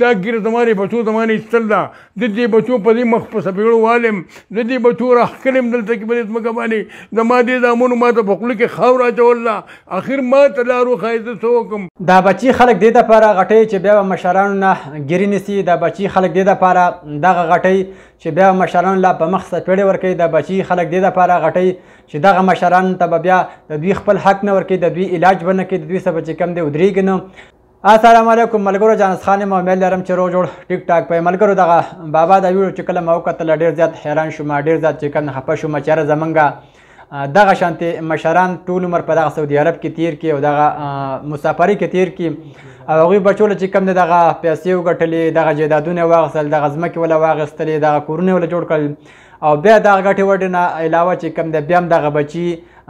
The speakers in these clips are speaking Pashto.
دا ګیره د مارې بچو د مانې ایستل ده د دې بچو په دې مخ په سپېړو والم د دې بچو راښکلم دلته کې په دې ځمکه باندې د ما دې دامونو ما ته په خوله کې خاور اچول ده اخر ما ته لارو ښایي زه څه وکړم دا بچي خلک دې دپاره غټۍ چې بیا به مشرانو نه ګیرې نیسي دا بچي خلک دې دپاره دغه غټۍ چې بیا مشرانو لا په مخ سپېړې ورکوي د بچي خلک دې دپاره غټۍ چې دغه مشرانو ته به بیا د دوی خپل حق نه ورکوي د دوی علاج به نه کوي د دوی څه به چې کم دی ودرېږي نه السلام علیکم ملګرو جان خان مو میل لرم چې روز جوړ ټیک ټاک په ملګرو دغه بابا د ویډیو چې کله مو کتل ډیر زیات حیران شوم ډیر زیات چې کنه خپه شوم چې زمنګا دغه شانتي مشران ټول عمر په دغه سعودي عرب کې تیر کې او دغه مسافری کې تیر کې او هغه بچول چې کم دغه پیسې وګټلې دغه جیدادونه واغسل دغه ځمکه ولا واغستلې دغه کورونه ولا جوړ کړل او بیا دغه ګټې وړنه علاوه چې کم د بیا دغه بچي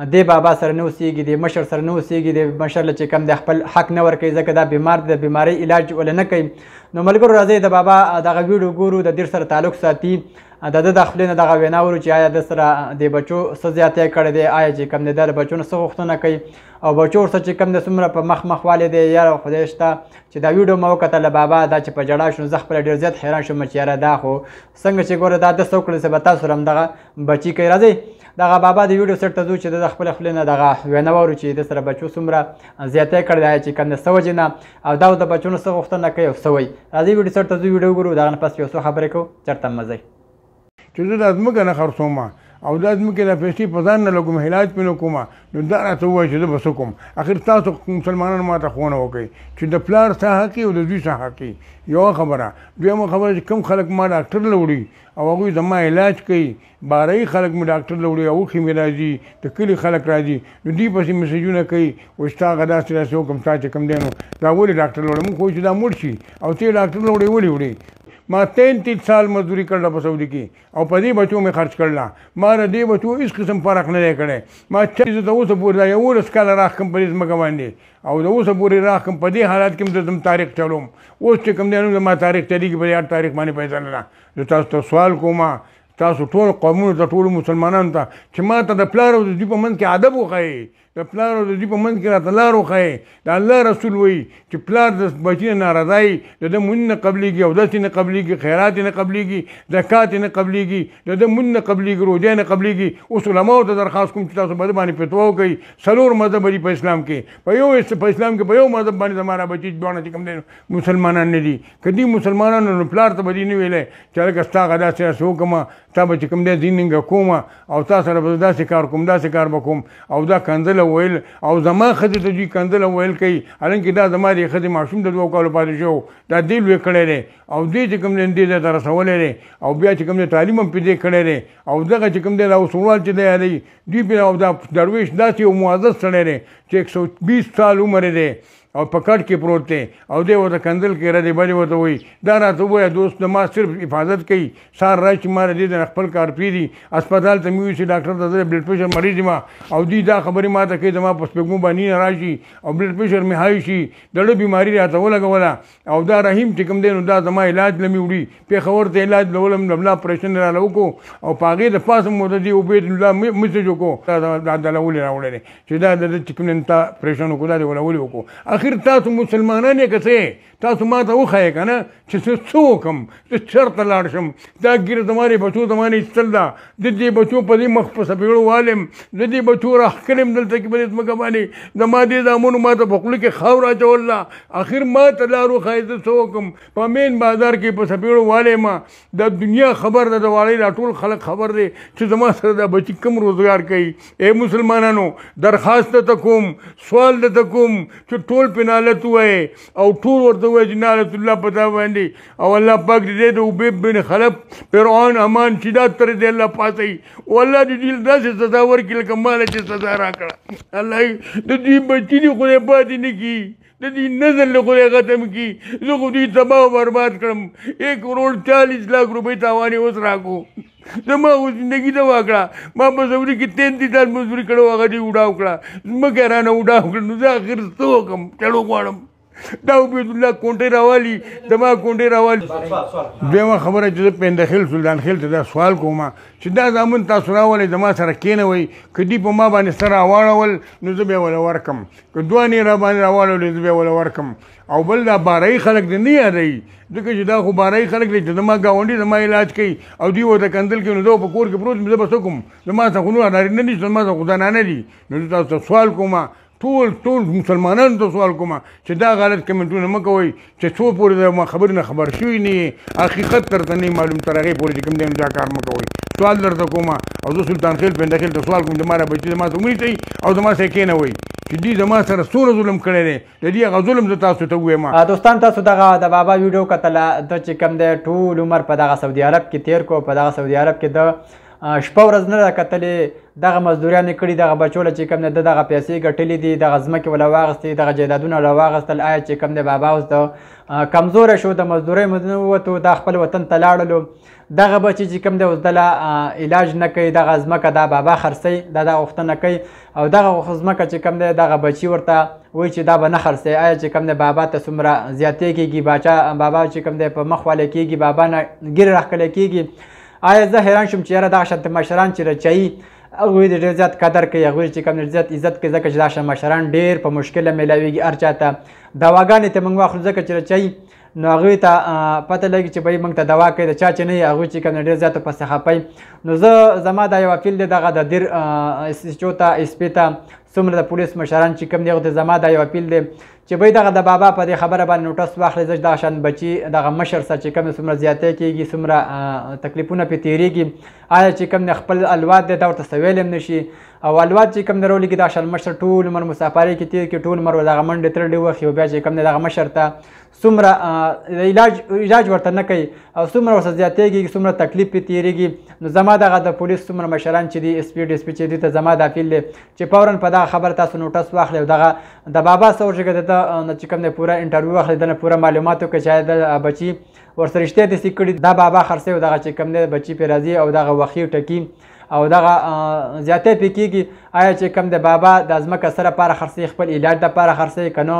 د بابا سره نه اوسېږي د مشر سره نه اوسېږي د مشر له چې کم د خپل حق نه ورکوي ځکه دا بیمار د بیماری علاج ول نه کوي نو ملګرو راځي د بابا دغه ویډیو ګورو د دیر سره تعلق ساتي د د داخله نه دغه وینا ورو چې آیا د سره د بچو څه زیاتې کړې دی آیا چې کم نه د بچو نه څه غوښتنه کوي او بچو ورته چې کم د څومره په مخ مخ والي دی یاره خدای شته چې دا ویډیو مو وکتله بابا دا چې په جړا شو زه خپل ډېر زیات حیران شوم چې یاره دا خو څنګه چې ګوره دا د څوکړې څه به تاسو رم دغه بچی کوي راځئ دغه بابا د ویډیو سیټ ته ځو چې د خپل خپل نه دغه وینا وورو چې د سره بچو سمره زیاتې کړی دی چې کنه سو جنا او دا د بچو نه څه غوښتنه کوي سوې راځي ویډیو سیټ ته ځو ویډیو ګورو دا نه پس یو څه خبرې کو چرته مزه چې زه د ازمګه نه خرڅوم او دا زموږ کې د پیسې په ځان نه لګوم علاج مې نه کوم نو دا راته ووایه چې زه به څه کوم اخر تاسو مسلمانانو ما ته ښوونه وکړئ چې د پلار ساحه کې او د زوی ساحه کې یوه خبره دویمه خبره چې کم خلک ما ډاکټر لوړي او هغوی زما علاج کوي بارۍ خلک مې ډاکټر لوړي اوښې مې راځي د کلي خلک راځي نو دوی پسې مسیجونه کوي وایي ستا هغه داسې داسې وکړم ستا چې کوم دی نو دا ولې ډاکټر لوړی موږ خو چې دا مړ شي او ته یې ډاکټر لوړی ولې وړې ما 33 سال مزدوري کړله په سعودي کې او په دې بچو مې خرج کړله ما نه دې بچو هیڅ قسم فرق نه دی کړی ما چې د اوسه پورې دا یولس کاله راښکم په دې ځمکه باندې او د اوسه پورې راښکم په دې حالات کې هم زه تاریخ چلوم اوس چې کوم دی نو زما تاریخ چلیږي په یاد تاریخ باندې پیژنله زه تاسو ته سوال کوم تاسو ټول قومونو ته ټولو مسلمانانو ته چې ما ته د پلار او د دوی په منځ کې ادب وښایي د پلار او د دې په منځ کې راته لار وښایي د الله رسول وایي چې پلار د بچي نه ناراضي د ده مونږ نه قبلېږي اودس نه قبلېږي خیرات نه قبلېږي زکات نه قبلېږي د ده مونږ نه قبلېږي روژه نه قبلېږي اوس علماو ته درخواست کوم چې تاسو په باندې فتوا وکړئ څلور مذهب دي په اسلام کې په یو په اسلام کې په یو مذهب باندې زماره بچي دواړه چې کوم دي مسلمانان نه دي که دي مسلمانانو نو پلار ته به دې نه ویلی چې هلکه ستا هغه داسې هڅه وکړم تا به چې کوم دی دین کومه او تا سره به داسې کار کوم داسې کار به کوم او دا کنځل کندل ویل او زما خدي ته دوی کندل ویل کوي هلکه دا زما دی خدي ماشوم د دوه کالو پاتې شو دا دی لوی کړی دی او دوی چې کوم دی دې ته رسولې دی او بیا چې کوم دی تعلیم هم پدې کړی دی او دغه چې کوم دی دا اوسوال چې دی دی دوی په دا درویش داسې یو معزز سړی دی چې 120 سال عمر دی او په کټ کې پروت دی او دی ورته کندل کې ردې بلې ورته وایي دا راته ووایه دوست ما صرف حفاظت کوي سار را چې ما ردې د خپل کار پرېږدي هسپتال ته مې ووایي چې ډاکټر ته زه بلډ پرېشر مریض یم او دوی دا خبرې ما ته کوي زما په سپېږمو باندې نه راشي او بلډ پرېشر مې هاي شي د ډه بیماري راته ولګوله او دا رحیم چې کوم دی نو دا زما علاج لمې وړي پېښور ته علاج لولم د ملا پرېشن راله وکړو او په هغې د پاسه مو د دې عبیدالله مسیج وکړو دا دلولې راوړلې چې دا د چې کوم نن تا پرېشن وکړو دا دې ولولې وکړو اخر تاسو مسلمانان یې کسې تاسو ما ته وښایې که نه چې زه څه وکړم زه چېرته لاړ شم دا ګیر زمارې بچو زمانې ایستل ده د دې بچو په دې مخ په څپېړو والم د دې بچو راښکلم دلته کې په دې ځمکه باندې زما دې دامونو ما ته په خوله کې خاور اچول ده اخر ما ته لار وښایې زه څه وکړم په مین بازار کې په څپېړو والې ما د دنیا خبر ده د والې دا ټول خلک خبر دی چې زما سره دا بچي کم روزګار کوي ای مسلمانانو درخواست ته کوم سوال ته کوم چې ټول ټول پنالت وای او ټول ورته وای جنالت الله پتا باندې او الله پاک دې د وبيب بن خلف فرعون امان چې دا تر دې الله پاتای والله دې دل داسې سزا ورکړي لکه مال چې سزا راکړه الله دې بچی دې خو نه پاتې نکی د دې نظر له خدای ختم کی زه خو دوی تباه او برباد کړم یک کروڑ چالیس لاکھ روپۍ تاوانې اوس راکړو زما خو زندګي ته واکړه ما په زوري کې تینتیس سال مزدوري کړو هغه دې وډاو کړه ځمکه رانه وډاو کړه نو زه اخر څه وکړم چړو غواړم دا عبید الله کونډې راوالي دما کونډې راوالي دویمه خبره چې زه پیندخیل سلطان خیل ته دا سوال کوم چې دا زامن تاسو راولئ زما سره کینوئ که دوی په ما باندې سره واړول نو زه به یې وله ورکړم که دوه نې را باندې راواړولې زه به یې وله ورکړم او بل دا بارای خلک دې نه یادوي ځکه چې دا خو بارای خلک دی چې زما ګاونډي زما علاج کوي او دوی ورته کندل کوي نو زه په کور کې پروت یم زه به څه کوم زما څه خو نور نارینه دي زما څه خو زنانه دي نو زه تاسو سوال کوم ټول ټول مسلمانانو ته سوال کوم چې دا غلط کمنټونه مکوئ چې څو پورې د ما خبر نه خبر شوی نه حقیقت ترته نه معلوم تر هغه پورې کوم دیم دا کار مکوئ سوال درته کوم او زه سلطان خیل پنده خیل ته سوال کوم د ما بچی ما ته امید او د ما سه کې نه وای چې دې زما سره څوره ظلم کړی دی د دې هغه ظلم زه تاسو ته وایم دوستان تاسو دغه د بابا ویډیو کتله د چې کوم د ټول عمر په دغه سعودي عرب کې تیر کو په دغه سعودي عرب کې د شپه ورځ نه راکتلې دغه مزدوریان کړي دغه بچول چې کم نه دغه پیسې ګټلې دي دغه ځمکې ولا واغستې دغه جیدادونه ولا واغستل آیا چې کم نه بابا اوس د کمزور شو د مزدورۍ مدنه وته د خپل وطن ته لاړلو دغه بچی چې کوم دی اوس دله علاج نه کوي دغه ځمکه دا بابا خرڅوي دا دغه غوښتنه کوي او دغه ځمکه چې کوم دی دغه بچي ورته وایي چې دا به نه خرڅوي آیا چې کوم دی بابا ته څومره زیاتې کېږي باچا بابا چې کوم دی په مخ والی کېږي بابا نه ګیرې راښکلی کېږي آیا زه حیران شوم چې یاره دغه شانته مشران چې رچایي هغوی د ډېر زیات قدر کوي هغوی چې کوم ډېر زیات عزت کوي ځکه چې دا شان مشران ډېر په مشکله میلاویږي هر چا ته دواګانې ته موږ واخلو ځکه چې رچایي نو هغوی ته پته لګي چې بهی موږ ته دوا کوي د چا چې نه وي هغوی چې کوم ډېر زیاتو په سخاپۍ نو زه زما دا یو اپیل دی دغه د دیر سچو ته اسپي ته څومره د پولیس مشران چې کوم دی غو ته زما دا یو اپیل دی چې به دغه د بابا په دې خبره باندې نوټس واخلي چې دا شان بچي دغه مشر سره چې کوم څومره زیاتې کیږي څومره تکلیفونه په تیریږي آیا چې کوم خپل الواد دی دا ورته سویلم نشي او الواد چې کوم درولې کې دا شان مشر ټول مر مسافرې کې تیر کې ټول مر دغه منډې ترډې وخت یو بیا چې کوم دغه مشر ته څومره علاج علاج ورته نه کوي او څومره ورسره زیاتېږي څومره تکلیف پې تیریږي نو زما دغه د پولیس څومره مشران چې دي اس پي ډي اس پي چې دي ته زما دا اپیل دی چې فورا په دا خبر تاسو نوټس واخلې او دغه د بابا سوچګه د چې کوم نه پوره انټرویو واخلې د پوره معلوماتو کې شاید د بچي ورسرشته د سکړي دا بابا خرڅه او دغه چې کوم نه بچي په راضي او دغه وخی ټکی او دغه زیاتې پکېږي آیا چې کم د بابا د ازمکه سره پاره خرڅي خپل علاج د پاره خرڅي کنو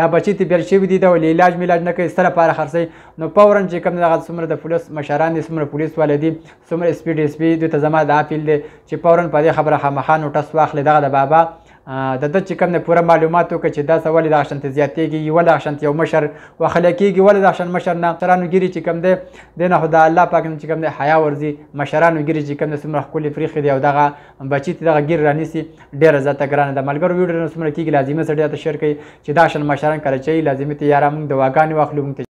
دا بچی تی بیل شوی دی د علاج میلاج نه کوي سره پاره خرڅي نو پورن چې کم دغه سمره د پولیس مشران دي سمره پولیس ولدي سمره سپیډ سپیډ د تزما د اپیل دي چې پورن په دې خبره خامخا نوټس واخلې دغه د بابا د د چې کوم نه پوره معلومات وکړي چې دا سوال د شانت زیاتېږي یو له شانت یو مشر وخلکېږي ول د شانت مشر نه ترانو ګيري چې کوم دی د نه خدای الله پاک چې کوم دی حیا ورزي مشرانو ګيري چې کوم د سمره خولي فریخي دی او دغه بچی دغه ګیر رانیسي ډیر زته ګران د ملګرو ویډیو سمره کېږي لازمي سړی ته شیر کوي چې دا شانت مشران کړی چې لازمي ته یارامو دواګانی واخلو